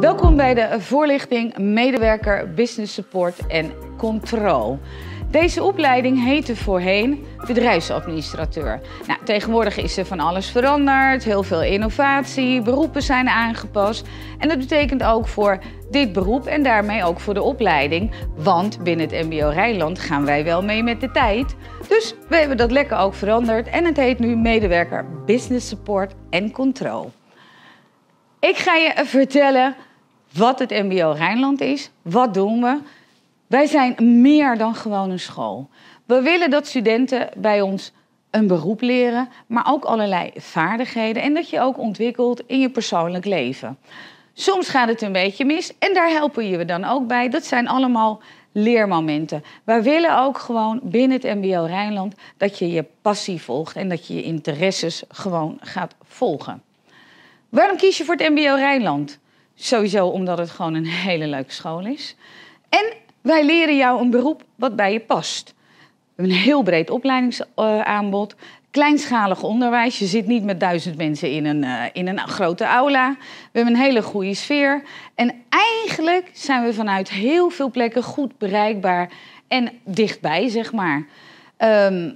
Welkom bij de voorlichting medewerker business support en control. Deze opleiding heette voorheen bedrijfsadministrateur. Nou, tegenwoordig is er van alles veranderd, heel veel innovatie, beroepen zijn aangepast. En dat betekent ook voor dit beroep en daarmee ook voor de opleiding. Want binnen het MBO Rijnland gaan wij wel mee met de tijd. Dus we hebben dat lekker ook veranderd en het heet nu medewerker business support en control. Ik ga je vertellen wat het MBO Rijnland is. Wat doen we? Wij zijn meer dan gewoon een school. We willen dat studenten bij ons een beroep leren, maar ook allerlei vaardigheden en dat je ook ontwikkelt in je persoonlijk leven. Soms gaat het een beetje mis en daar helpen we dan ook bij. Dat zijn allemaal leermomenten. Wij willen ook gewoon binnen het MBO Rijnland dat je je passie volgt en dat je je interesses gewoon gaat volgen. Waarom kies je voor het MBO Rijnland? Sowieso omdat het gewoon een hele leuke school is. En wij leren jou een beroep wat bij je past. We hebben Een heel breed opleidingsaanbod. Kleinschalig onderwijs. Je zit niet met duizend mensen in een, eh, in een grote aula. We hebben een hele goede sfeer. En eigenlijk zijn we vanuit heel veel plekken goed bereikbaar en dichtbij, zeg maar. Ehm,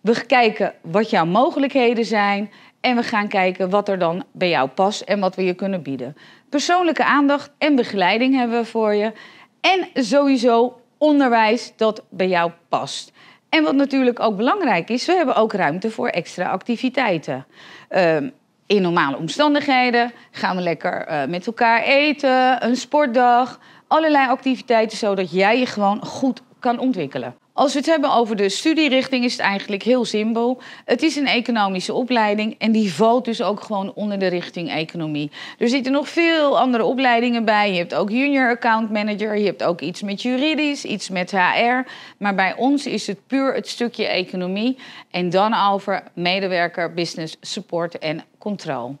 we kijken wat jouw mogelijkheden zijn. En we gaan kijken wat er dan bij jou past en wat we je kunnen bieden. Persoonlijke aandacht en begeleiding hebben we voor je. En sowieso onderwijs dat bij jou past. En wat natuurlijk ook belangrijk is, we hebben ook ruimte voor extra activiteiten. Ehm, in normale omstandigheden gaan we lekker eh, met elkaar eten, een sportdag, allerlei activiteiten zodat jij je gewoon goed kan ontwikkelen. Als we het hebben over de studierichting, is het eigenlijk heel simpel. Het is een economische opleiding en die valt dus ook gewoon onder de richting economie. Er zitten nog veel andere opleidingen bij. Je hebt ook junior account manager, je hebt ook iets met juridisch, iets met HR. Maar bij ons is het puur het stukje economie en dan over medewerker, business support en controle.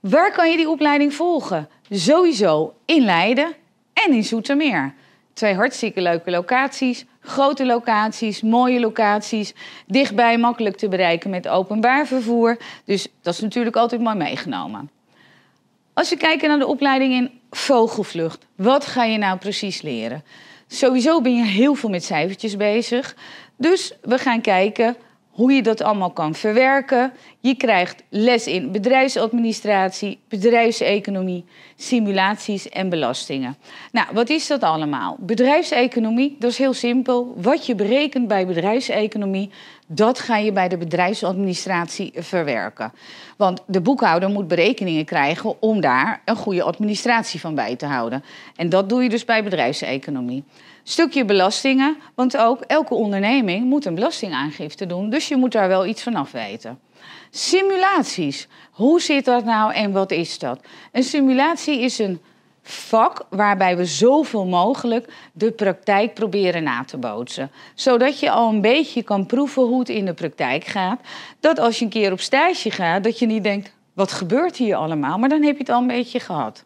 Waar kan je die opleiding volgen? Sowieso in Leiden en in Zoetermeer. Twee hartstikke leuke locaties. Grote locaties, mooie locaties. Dichtbij, makkelijk te bereiken met openbaar vervoer. Dus dat is natuurlijk altijd mooi meegenomen. Als we kijken naar de opleiding in vogelvlucht. Wat ga je nou precies leren? Sowieso ben je heel veel met cijfertjes bezig. Dus we gaan kijken hoe je dat allemaal kan verwerken. Je krijgt les in bedrijfsadministratie, bedrijfseconomie, simulaties en belastingen. Nou, wat is dat allemaal? Bedrijfseconomie, dat is heel simpel. Wat je berekent bij bedrijfseconomie, dat ga je bij de bedrijfsadministratie verwerken. Want de boekhouder moet berekeningen krijgen om daar een goede administratie van bij te houden. En dat doe je dus bij bedrijfseconomie. Stukje belastingen, want ook elke onderneming moet een belastingaangifte doen. Dus je moet daar wel iets van af weten. Simulaties. Hoe zit dat nou en wat is dat? Een simulatie is een vak waarbij we zoveel mogelijk de praktijk proberen na te bootsen. Zodat je al een beetje kan proeven hoe het in de praktijk gaat. Dat als je een keer op stage gaat, dat je niet denkt, wat gebeurt hier allemaal? Maar dan heb je het al een beetje gehad.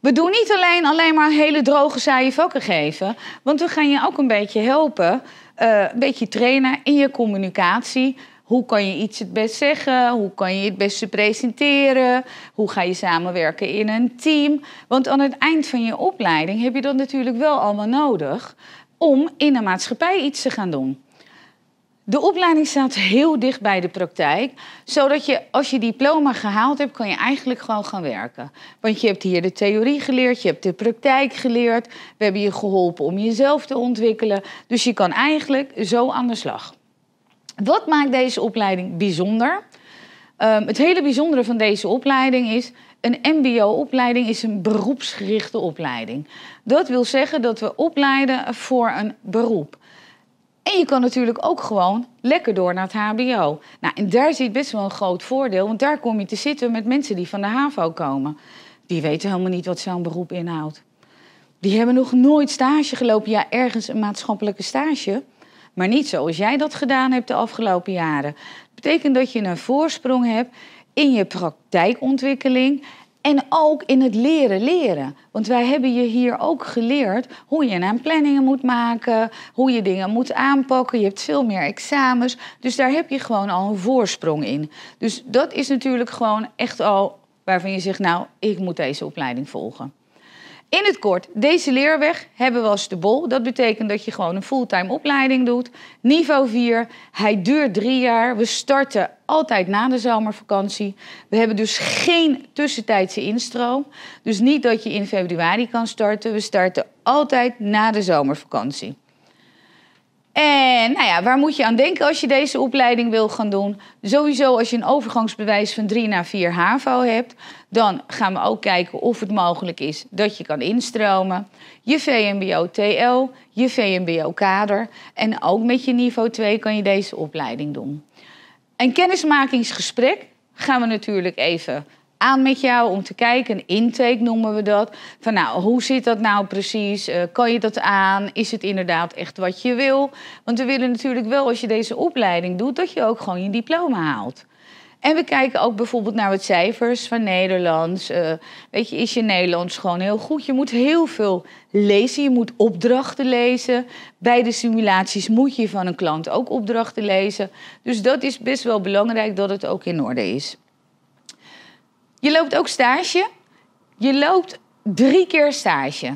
We doen niet alleen, alleen maar hele droge, saaie vakken geven. Want we gaan je ook een beetje helpen, eh, een beetje trainen in je communicatie hoe kan je iets het best zeggen? Hoe kan je het beste presenteren? Hoe ga je samenwerken in een team? Want aan het eind van je opleiding heb je dat natuurlijk wel allemaal nodig om in de maatschappij iets te gaan doen. De opleiding staat heel dicht bij de praktijk, zodat je als je diploma gehaald hebt, kan je eigenlijk gewoon gaan werken. Want je hebt hier de theorie geleerd, je hebt de praktijk geleerd, we hebben je geholpen om jezelf te ontwikkelen. Dus je kan eigenlijk zo aan de slag. Wat maakt deze opleiding bijzonder? Ehm, het hele bijzondere van deze opleiding is. Een MBO-opleiding is een beroepsgerichte opleiding. Dat wil zeggen dat we opleiden voor een beroep. En je kan natuurlijk ook gewoon lekker door naar het HBO. Nou, en daar zit best wel een groot voordeel, want daar kom je te zitten met mensen die van de HAVO komen. Die weten helemaal niet wat zo'n beroep inhoudt. Die hebben nog nooit stage gelopen, ja, ergens een maatschappelijke stage. Maar niet zoals jij dat gedaan hebt de afgelopen jaren. Dat betekent dat je een voorsprong hebt in je praktijkontwikkeling en ook in het leren leren. Want wij hebben je hier ook geleerd hoe je aan nou planningen moet maken, hoe je dingen moet aanpakken. Je hebt veel meer examens. Dus daar heb je gewoon al een voorsprong in. Dus dat is natuurlijk gewoon echt al waarvan je zegt, nou, ik moet deze opleiding volgen. In het kort, deze leerweg hebben we als de bol. Dat betekent dat je gewoon een fulltime opleiding doet. Niveau 4, hij duurt drie jaar. We starten altijd na de zomervakantie. We hebben dus geen tussentijdse instroom. Dus niet dat je in februari kan starten. We starten altijd na de zomervakantie. En nou ja, waar moet je aan denken als je deze opleiding wil gaan doen? Sowieso als je een overgangsbewijs van 3 naar 4 HAVO hebt, dan gaan we ook kijken of het mogelijk is dat je kan instromen. Je VMBO TL, je VMBO kader en ook met je niveau 2 kan je deze opleiding doen. Een kennismakingsgesprek gaan we natuurlijk even aan met jou om te kijken, een intake noemen we dat. Van nou, hoe zit dat nou precies? Eh, kan je dat aan? Is het inderdaad echt wat je wil? Want we willen natuurlijk wel, als je deze opleiding doet, dat je ook gewoon je diploma haalt. En we kijken ook bijvoorbeeld naar het cijfers van Nederlands. Eh, weet je, is je Nederlands gewoon heel goed? Je moet heel veel lezen. Je moet opdrachten lezen. Bij de simulaties moet je van een klant ook opdrachten lezen. Dus dat is best wel belangrijk dat het ook in orde is. Je loopt ook stage. Je loopt drie keer stage.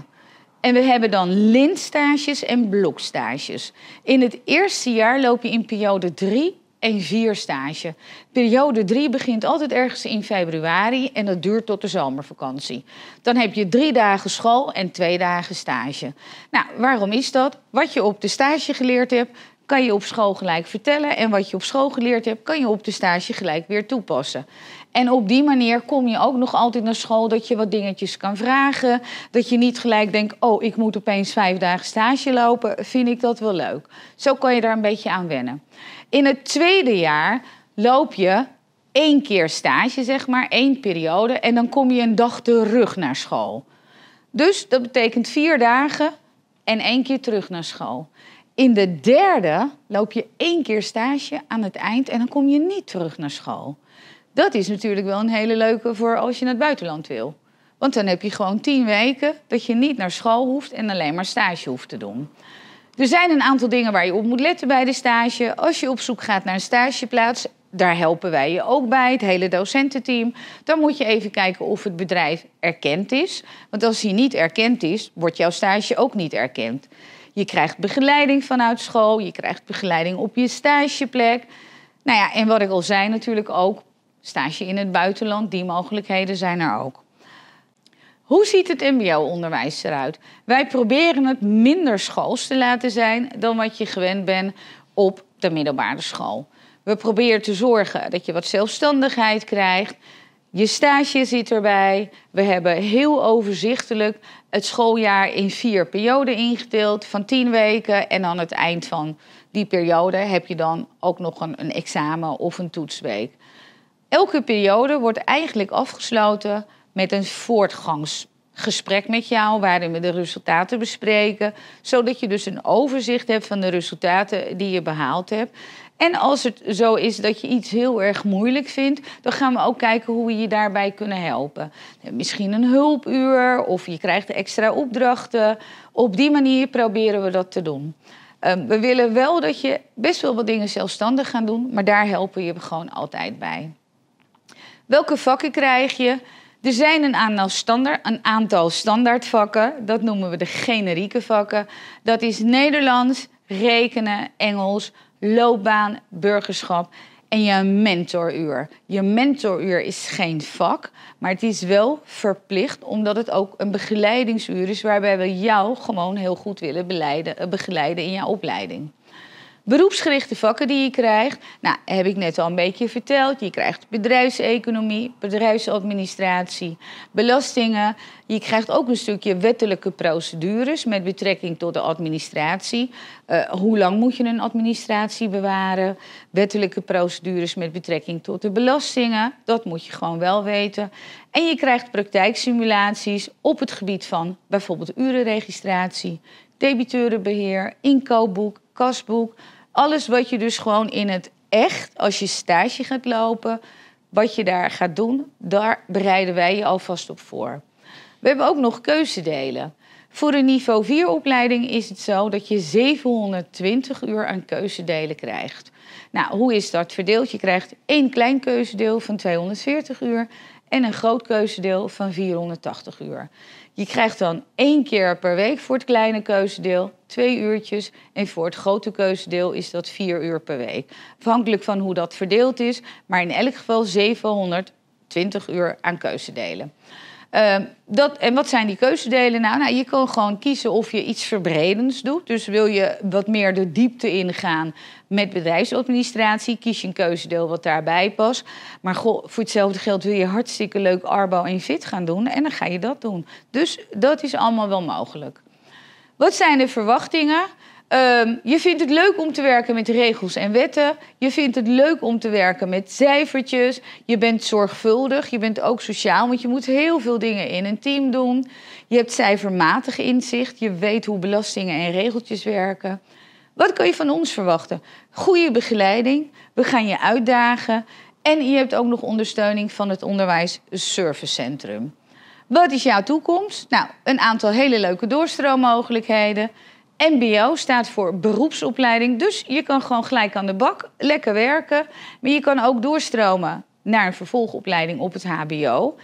En we hebben dan lintstages en blokstages. In het eerste jaar loop je in periode drie en vier stage. Periode 3 begint altijd ergens in februari en dat duurt tot de zomervakantie. Dan heb je drie dagen school en twee dagen stage. Nou, waarom is dat? Wat je op de stage geleerd hebt, kan je op school gelijk vertellen. En wat je op school geleerd hebt, kan je op de stage gelijk weer toepassen. En op die manier kom je ook nog altijd naar school dat je wat dingetjes kan vragen. Dat je niet gelijk denkt, oh, ik moet opeens vijf dagen stage lopen. Vind ik dat wel leuk. Zo kan je daar een beetje aan wennen. In het tweede jaar loop je één keer stage, zeg maar, één periode. En dan kom je een dag terug naar school. Dus dat betekent vier dagen en één keer terug naar school. In de derde loop je één keer stage aan het eind en dan kom je niet terug naar school. Dat is natuurlijk wel een hele leuke voor als je naar het buitenland wil. Want dan heb je gewoon tien weken dat je niet naar school hoeft en alleen maar stage hoeft te doen. Er zijn een aantal dingen waar je op moet letten bij de stage. Als je op zoek gaat naar een stageplaats, daar helpen wij je ook bij, het hele docententeam. Dan moet je even kijken of het bedrijf erkend is. Want als hij niet erkend is, wordt jouw stage ook niet erkend. Je krijgt begeleiding vanuit school, je krijgt begeleiding op je stageplek. Nou ja, en wat ik al zei, natuurlijk ook stage in het buitenland, die mogelijkheden zijn er ook. Hoe ziet het MBO-onderwijs eruit? Wij proberen het minder schools te laten zijn dan wat je gewend bent op de middelbare school. We proberen te zorgen dat je wat zelfstandigheid krijgt. Je stage zit erbij. We hebben heel overzichtelijk het schooljaar in vier perioden ingedeeld van tien weken. En aan het eind van die periode heb je dan ook nog een, een examen of een toetsweek. Elke periode wordt eigenlijk afgesloten met een voortgangsgesprek met jou, waarin we de resultaten bespreken, zodat je dus een overzicht hebt van de resultaten die je behaald hebt. En als het zo is dat je iets heel erg moeilijk vindt, dan gaan we ook kijken hoe we je daarbij kunnen helpen. Misschien een hulpuur of je krijgt extra opdrachten. Op die manier proberen we dat te doen. Ehm, we willen wel dat je best wel wat dingen zelfstandig gaat doen, maar daar helpen we je gewoon altijd bij. Welke vakken krijg je? Er zijn een aantal, standaard, een aantal standaardvakken, dat noemen we de generieke vakken. Dat is Nederlands, rekenen, Engels, loopbaan, burgerschap en je mentoruur. Je mentoruur is geen vak, maar het is wel verplicht, omdat het ook een begeleidingsuur is waarbij we jou gewoon heel goed willen begeleiden in jouw opleiding. Beroepsgerichte vakken die je krijgt, nou, heb ik net al een beetje verteld. Je krijgt bedrijfseconomie, bedrijfsadministratie, belastingen. Je krijgt ook een stukje wettelijke procedures met betrekking tot de administratie. Eh, hoe lang moet je een administratie bewaren? Wettelijke procedures met betrekking tot de belastingen. Dat moet je gewoon wel weten. En je krijgt praktijksimulaties op het gebied van bijvoorbeeld urenregistratie, debiteurenbeheer, inkoopboek, kasboek, alles wat je dus gewoon in het echt, als je stage gaat lopen, wat je daar gaat doen, daar bereiden wij je alvast op voor. We hebben ook nog keuzedelen. Voor een niveau 4 opleiding is het zo dat je 720 uur aan keuzedelen krijgt. Nou, hoe is dat verdeeld? Je krijgt één klein keuzedeel van 240 uur en een groot keuzedeel van 480 uur. Je krijgt dan één keer per week voor het kleine keuzedeel twee uurtjes. En voor het grote keuzedeel is dat vier uur per week. Afhankelijk van hoe dat verdeeld is, maar in elk geval 720 uur aan keuzedelen. Ehm, dat, en wat zijn die keuzedelen nou? nou? Je kan gewoon kiezen of je iets verbredends doet. Dus wil je wat meer de diepte ingaan met bedrijfsadministratie, kies je een keuzedeel wat daarbij past. Maar voor hetzelfde geld wil je hartstikke leuk Arbo en Fit gaan doen en dan ga je dat doen. Dus dat is allemaal wel mogelijk. Wat zijn de verwachtingen? Ehm, je vindt het leuk om te werken met regels en wetten. Je vindt het leuk om te werken met cijfertjes. Je bent zorgvuldig. Je bent ook sociaal, want je moet heel veel dingen in een team doen. Je hebt cijfermatig inzicht. Je weet hoe belastingen en regeltjes werken. Wat kan je van ons verwachten? Goede begeleiding. We gaan je uitdagen. En je hebt ook nog ondersteuning van het Onderwijs Service Centrum. Wat is jouw toekomst? Nou, een aantal hele leuke doorstroommogelijkheden. MBO staat voor beroepsopleiding. Dus je kan gewoon gelijk aan de bak, lekker werken. Maar je kan ook doorstromen naar een vervolgopleiding op het HBO.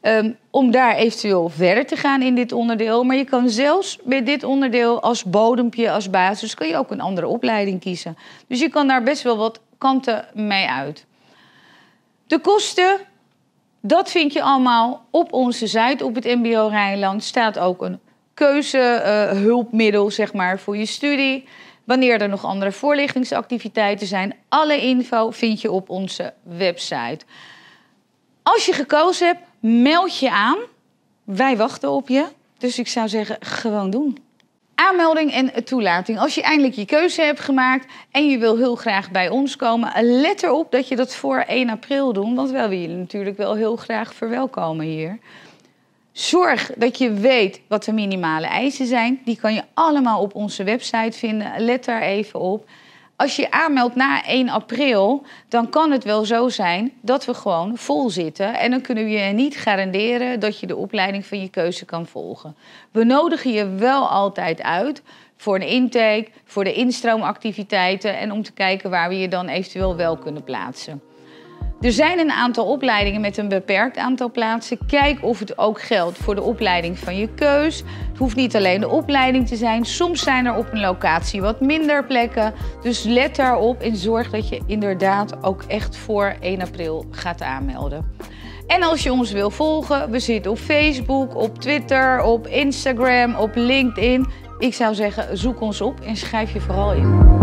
Ehm, om daar eventueel verder te gaan in dit onderdeel. Maar je kan zelfs met dit onderdeel als bodempje, als basis, kun je ook een andere opleiding kiezen. Dus je kan daar best wel wat kanten mee uit. De kosten dat vind je allemaal op onze site, op het MBO Rijnland. Staat ook een keuzehulpmiddel, eh, zeg maar, voor je studie. Wanneer er nog andere voorlichtingsactiviteiten zijn, alle info vind je op onze website. Als je gekozen hebt, meld je aan. Wij wachten op je. Dus ik zou zeggen, gewoon doen. Aanmelding en toelating. Als je eindelijk je keuze hebt gemaakt en je wil heel graag bij ons komen, let erop dat je dat voor 1 april doet, want we willen jullie natuurlijk wel heel graag verwelkomen hier. Zorg dat je weet wat de minimale eisen zijn. Die kan je allemaal op onze website vinden. Let daar even op als je aanmeldt na 1 april, dan kan het wel zo zijn dat we gewoon vol zitten. En dan kunnen we je niet garanderen dat je de opleiding van je keuze kan volgen. We nodigen je wel altijd uit voor een intake, voor de instroomactiviteiten en om te kijken waar we je dan eventueel wel kunnen plaatsen. Er zijn een aantal opleidingen met een beperkt aantal plaatsen. Kijk of het ook geldt voor de opleiding van je keus. Het hoeft niet alleen de opleiding te zijn. Soms zijn er op een locatie wat minder plekken. Dus let daarop en zorg dat je inderdaad ook echt voor 1 april gaat aanmelden. En als je ons wil volgen, we zitten op Facebook, op Twitter, op Instagram, op LinkedIn. Ik zou zeggen, zoek ons op en schrijf je vooral in.